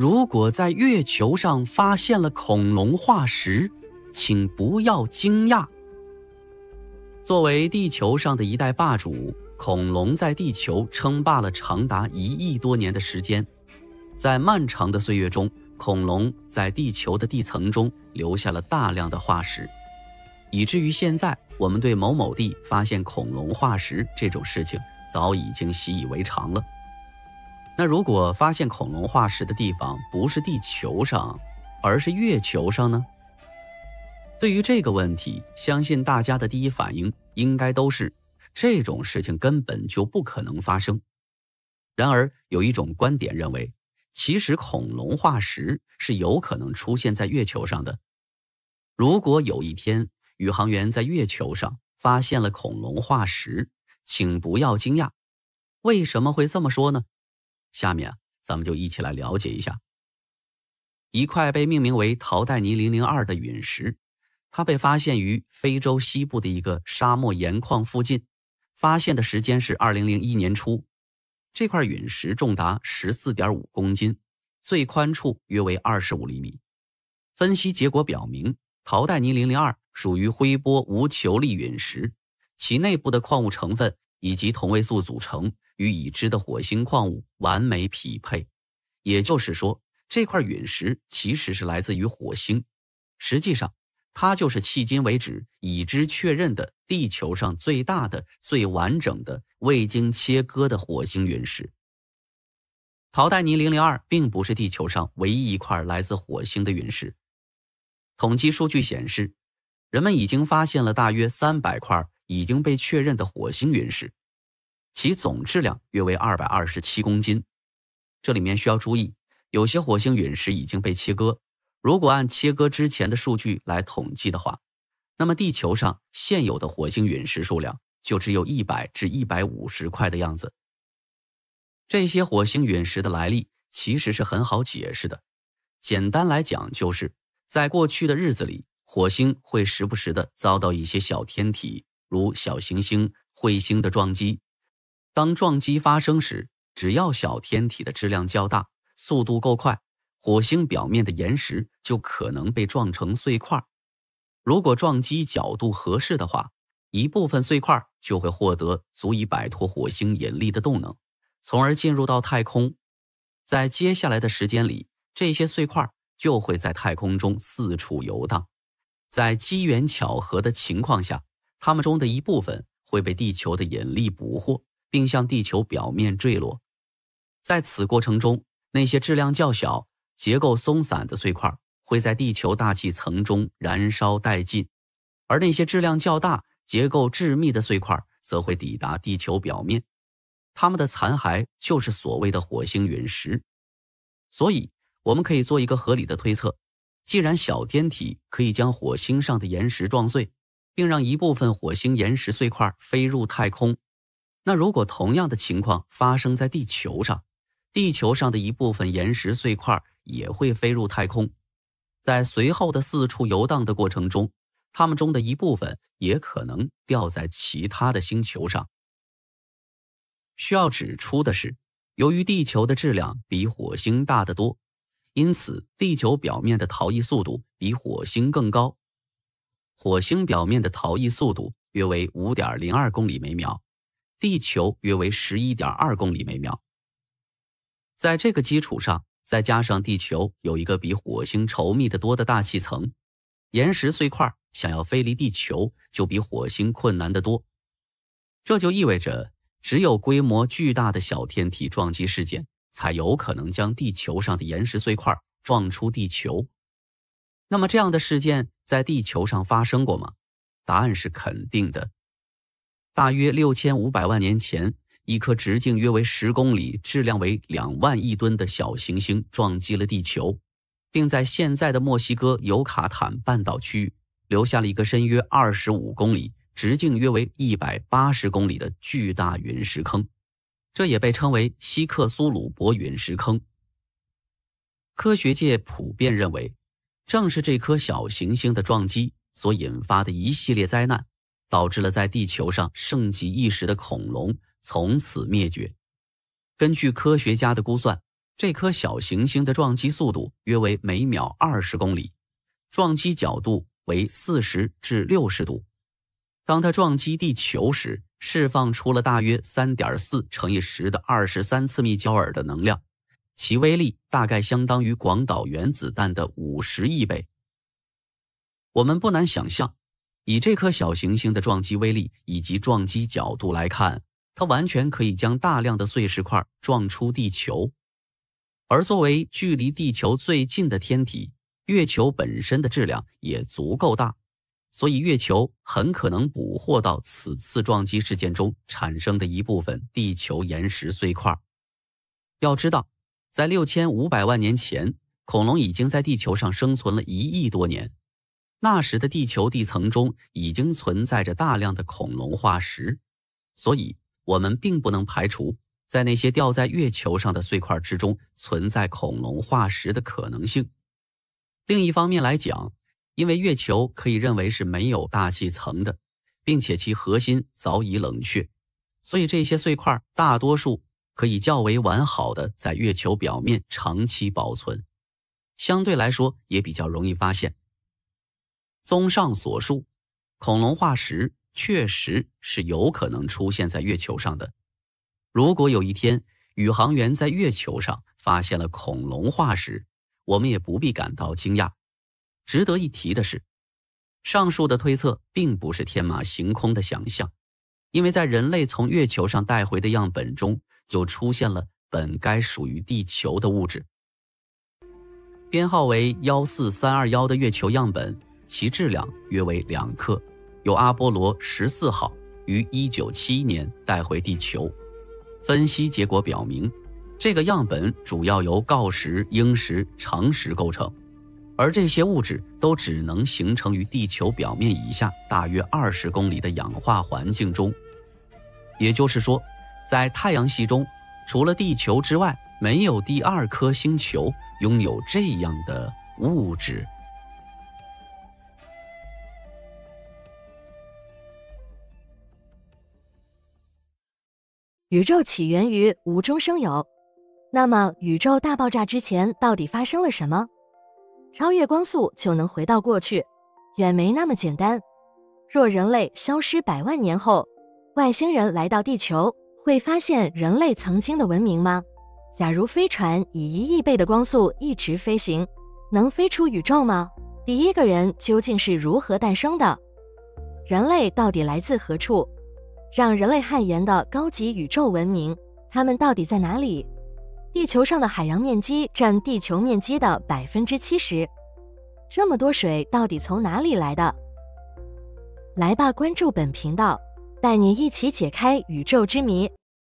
如果在月球上发现了恐龙化石，请不要惊讶。作为地球上的一代霸主，恐龙在地球称霸了长达一亿多年的时间。在漫长的岁月中，恐龙在地球的地层中留下了大量的化石，以至于现在我们对某某地发现恐龙化石这种事情，早已经习以为常了。那如果发现恐龙化石的地方不是地球上，而是月球上呢？对于这个问题，相信大家的第一反应应该都是，这种事情根本就不可能发生。然而，有一种观点认为，其实恐龙化石是有可能出现在月球上的。如果有一天宇航员在月球上发现了恐龙化石，请不要惊讶。为什么会这么说呢？下面啊，咱们就一起来了解一下一块被命名为陶代尼零零二的陨石。它被发现于非洲西部的一个沙漠盐矿附近，发现的时间是二零零一年初。这块陨石重达十四点五公斤，最宽处约为二十五厘米。分析结果表明，陶代尼零零二属于灰波无球粒陨石，其内部的矿物成分以及同位素组成。与已知的火星矿物完美匹配，也就是说，这块陨石其实是来自于火星。实际上，它就是迄今为止已知确认的地球上最大的、最完整的、未经切割的火星陨石——陶代尼零零二，并不是地球上唯一一块来自火星的陨石。统计数据显示，人们已经发现了大约三百块已经被确认的火星陨石。其总质量约为二百二十七公斤。这里面需要注意，有些火星陨石已经被切割。如果按切割之前的数据来统计的话，那么地球上现有的火星陨石数量就只有一百至一百五十块的样子。这些火星陨石的来历其实是很好解释的，简单来讲就是在过去的日子里，火星会时不时的遭到一些小天体，如小行星、彗星的撞击。当撞击发生时，只要小天体的质量较大、速度够快，火星表面的岩石就可能被撞成碎块。如果撞击角度合适的话，一部分碎块就会获得足以摆脱火星引力的动能，从而进入到太空。在接下来的时间里，这些碎块就会在太空中四处游荡。在机缘巧合的情况下，它们中的一部分会被地球的引力捕获。并向地球表面坠落，在此过程中，那些质量较小、结构松散的碎块会在地球大气层中燃烧殆尽，而那些质量较大、结构致密的碎块则会抵达地球表面，它们的残骸就是所谓的火星陨石。所以，我们可以做一个合理的推测：既然小天体可以将火星上的岩石撞碎，并让一部分火星岩石碎块飞入太空。那如果同样的情况发生在地球上，地球上的一部分岩石碎块也会飞入太空，在随后的四处游荡的过程中，它们中的一部分也可能掉在其他的星球上。需要指出的是，由于地球的质量比火星大得多，因此地球表面的逃逸速度比火星更高。火星表面的逃逸速度约为五点零二公里每秒。地球约为十一点二公里每秒，在这个基础上，再加上地球有一个比火星稠密的多的大气层，岩石碎块想要飞离地球就比火星困难得多。这就意味着，只有规模巨大的小天体撞击事件才有可能将地球上的岩石碎块撞出地球。那么，这样的事件在地球上发生过吗？答案是肯定的。大约六千五百万年前，一颗直径约为十公里、质量为两万亿吨的小行星撞击了地球，并在现在的墨西哥尤卡坦半岛区域留下了一个深约二十五公里、直径约为一百八十公里的巨大陨石坑，这也被称为希克苏鲁伯陨石坑。科学界普遍认为，正是这颗小行星的撞击所引发的一系列灾难。导致了在地球上盛极一时的恐龙从此灭绝。根据科学家的估算，这颗小行星的撞击速度约为每秒二十公里，撞击角度为四十至六十度。当它撞击地球时，释放出了大约三点四乘以十的二十三次幂焦耳的能量，其威力大概相当于广岛原子弹的五十亿倍。我们不难想象。以这颗小行星的撞击威力以及撞击角度来看，它完全可以将大量的碎石块撞出地球。而作为距离地球最近的天体，月球本身的质量也足够大，所以月球很可能捕获到此次撞击事件中产生的一部分地球岩石碎块。要知道，在六千五百万年前，恐龙已经在地球上生存了一亿多年。那时的地球地层中已经存在着大量的恐龙化石，所以我们并不能排除在那些掉在月球上的碎块之中存在恐龙化石的可能性。另一方面来讲，因为月球可以认为是没有大气层的，并且其核心早已冷却，所以这些碎块大多数可以较为完好的在月球表面长期保存，相对来说也比较容易发现。综上所述，恐龙化石确实是有可能出现在月球上的。如果有一天宇航员在月球上发现了恐龙化石，我们也不必感到惊讶。值得一提的是，上述的推测并不是天马行空的想象，因为在人类从月球上带回的样本中，就出现了本该属于地球的物质。编号为幺四三二幺的月球样本。其质量约为两克，由阿波罗十四号于一九七一年带回地球。分析结果表明，这个样本主要由锆石、英石、长石构成，而这些物质都只能形成于地球表面以下大约二十公里的氧化环境中。也就是说，在太阳系中，除了地球之外，没有第二颗星球拥有这样的物质。宇宙起源于无中生有，那么宇宙大爆炸之前到底发生了什么？超越光速就能回到过去，远没那么简单。若人类消失百万年后，外星人来到地球，会发现人类曾经的文明吗？假如飞船以一亿倍的光速一直飞行，能飞出宇宙吗？第一个人究竟是如何诞生的？人类到底来自何处？让人类汗颜的高级宇宙文明，他们到底在哪里？地球上的海洋面积占地球面积的百分之七十，这么多水到底从哪里来的？来吧，关注本频道，带你一起解开宇宙之谜。